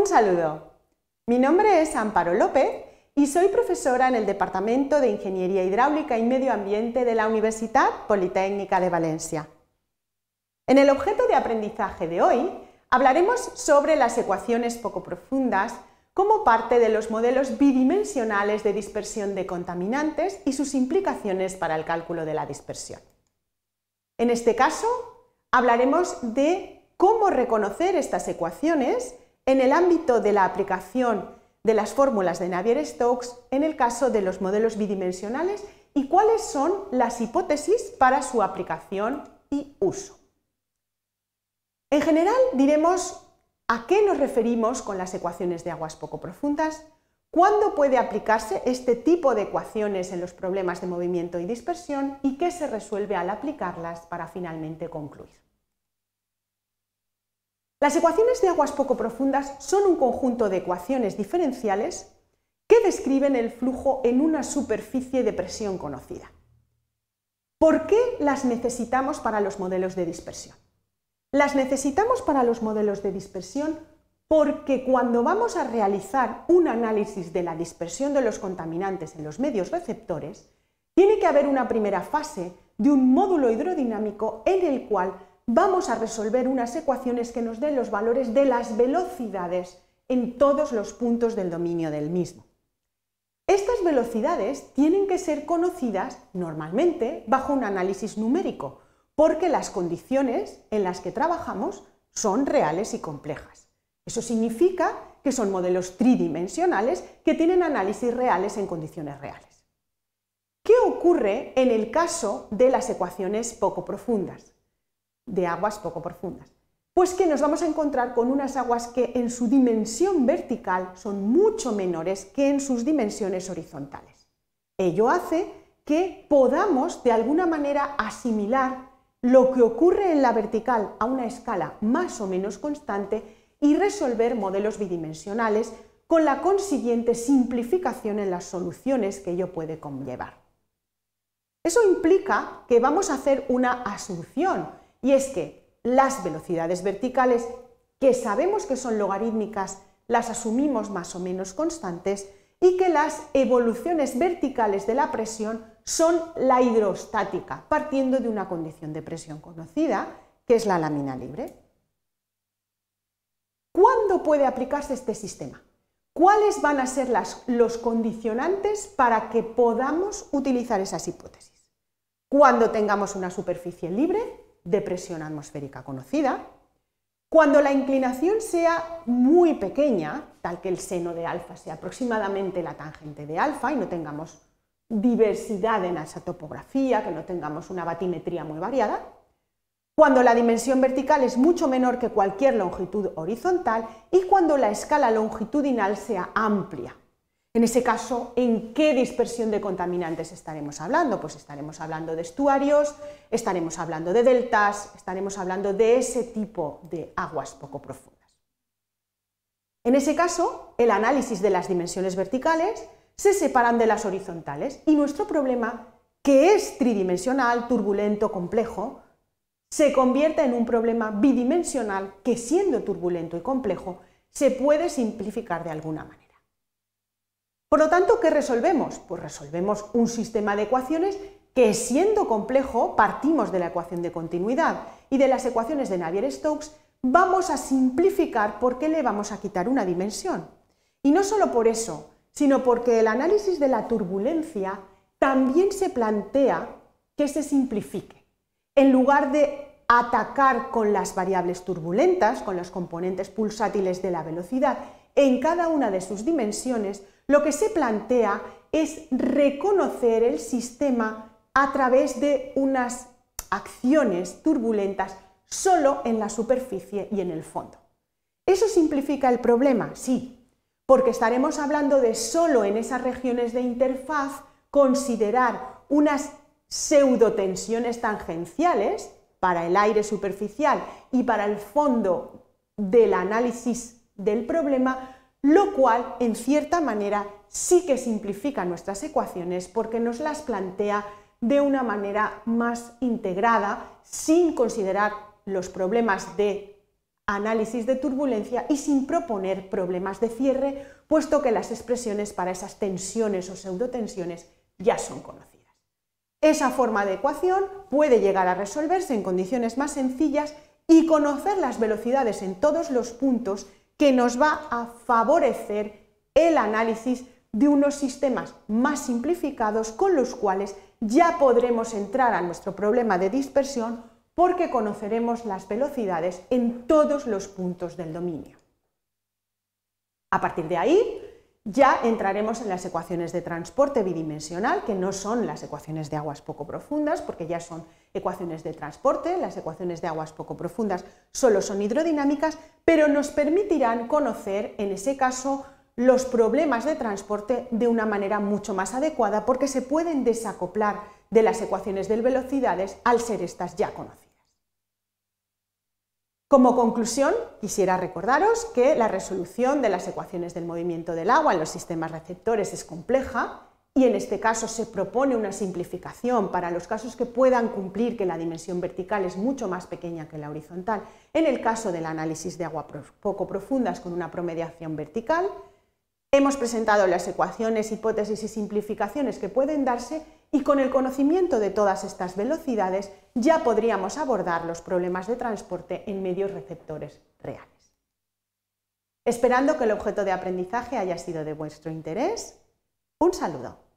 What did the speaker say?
Un saludo. Mi nombre es Amparo López y soy profesora en el Departamento de Ingeniería Hidráulica y Medio Ambiente de la Universidad Politécnica de Valencia. En el objeto de aprendizaje de hoy hablaremos sobre las ecuaciones poco profundas como parte de los modelos bidimensionales de dispersión de contaminantes y sus implicaciones para el cálculo de la dispersión. En este caso, hablaremos de cómo reconocer estas ecuaciones en el ámbito de la aplicación de las fórmulas de Navier-Stokes en el caso de los modelos bidimensionales y cuáles son las hipótesis para su aplicación y uso. En general diremos a qué nos referimos con las ecuaciones de aguas poco profundas, cuándo puede aplicarse este tipo de ecuaciones en los problemas de movimiento y dispersión y qué se resuelve al aplicarlas para finalmente concluir. Las ecuaciones de aguas poco profundas son un conjunto de ecuaciones diferenciales que describen el flujo en una superficie de presión conocida. ¿Por qué las necesitamos para los modelos de dispersión? Las necesitamos para los modelos de dispersión porque cuando vamos a realizar un análisis de la dispersión de los contaminantes en los medios receptores, tiene que haber una primera fase de un módulo hidrodinámico en el cual vamos a resolver unas ecuaciones que nos den los valores de las velocidades en todos los puntos del dominio del mismo. Estas velocidades tienen que ser conocidas normalmente bajo un análisis numérico, porque las condiciones en las que trabajamos son reales y complejas. Eso significa que son modelos tridimensionales que tienen análisis reales en condiciones reales. ¿Qué ocurre en el caso de las ecuaciones poco profundas? de aguas poco profundas. Pues que nos vamos a encontrar con unas aguas que en su dimensión vertical son mucho menores que en sus dimensiones horizontales. Ello hace que podamos de alguna manera asimilar lo que ocurre en la vertical a una escala más o menos constante y resolver modelos bidimensionales con la consiguiente simplificación en las soluciones que ello puede conllevar. Eso implica que vamos a hacer una asunción, y es que las velocidades verticales, que sabemos que son logarítmicas, las asumimos más o menos constantes, y que las evoluciones verticales de la presión son la hidrostática, partiendo de una condición de presión conocida, que es la lámina libre. ¿Cuándo puede aplicarse este sistema? ¿Cuáles van a ser los condicionantes para que podamos utilizar esas hipótesis? Cuando tengamos una superficie libre, de presión atmosférica conocida, cuando la inclinación sea muy pequeña, tal que el seno de alfa sea aproximadamente la tangente de alfa y no tengamos diversidad en esa topografía, que no tengamos una batimetría muy variada, cuando la dimensión vertical es mucho menor que cualquier longitud horizontal y cuando la escala longitudinal sea amplia, en ese caso, ¿en qué dispersión de contaminantes estaremos hablando? Pues estaremos hablando de estuarios, estaremos hablando de deltas, estaremos hablando de ese tipo de aguas poco profundas. En ese caso, el análisis de las dimensiones verticales se separan de las horizontales y nuestro problema, que es tridimensional, turbulento, complejo, se convierte en un problema bidimensional que siendo turbulento y complejo se puede simplificar de alguna manera. Por lo tanto, ¿qué resolvemos? Pues resolvemos un sistema de ecuaciones que siendo complejo partimos de la ecuación de continuidad y de las ecuaciones de Navier-Stokes vamos a simplificar porque le vamos a quitar una dimensión. Y no solo por eso, sino porque el análisis de la turbulencia también se plantea que se simplifique. En lugar de atacar con las variables turbulentas, con los componentes pulsátiles de la velocidad en cada una de sus dimensiones, lo que se plantea es reconocer el sistema a través de unas acciones turbulentas solo en la superficie y en el fondo. ¿Eso simplifica el problema? Sí, porque estaremos hablando de solo en esas regiones de interfaz considerar unas pseudotensiones tangenciales para el aire superficial y para el fondo del análisis del problema, lo cual en cierta manera sí que simplifica nuestras ecuaciones porque nos las plantea de una manera más integrada sin considerar los problemas de análisis de turbulencia y sin proponer problemas de cierre, puesto que las expresiones para esas tensiones o pseudotensiones ya son conocidas. Esa forma de ecuación puede llegar a resolverse en condiciones más sencillas y conocer las velocidades en todos los puntos que nos va a favorecer el análisis de unos sistemas más simplificados con los cuales ya podremos entrar a nuestro problema de dispersión porque conoceremos las velocidades en todos los puntos del dominio. A partir de ahí, ya entraremos en las ecuaciones de transporte bidimensional, que no son las ecuaciones de aguas poco profundas, porque ya son ecuaciones de transporte, las ecuaciones de aguas poco profundas solo son hidrodinámicas, pero nos permitirán conocer, en ese caso, los problemas de transporte de una manera mucho más adecuada, porque se pueden desacoplar de las ecuaciones de velocidades al ser estas ya conocidas. Como conclusión, quisiera recordaros que la resolución de las ecuaciones del movimiento del agua en los sistemas receptores es compleja y en este caso se propone una simplificación para los casos que puedan cumplir que la dimensión vertical es mucho más pequeña que la horizontal. En el caso del análisis de agua poco profundas con una promediación vertical, hemos presentado las ecuaciones, hipótesis y simplificaciones que pueden darse y con el conocimiento de todas estas velocidades ya podríamos abordar los problemas de transporte en medios receptores reales. Esperando que el objeto de aprendizaje haya sido de vuestro interés, un saludo.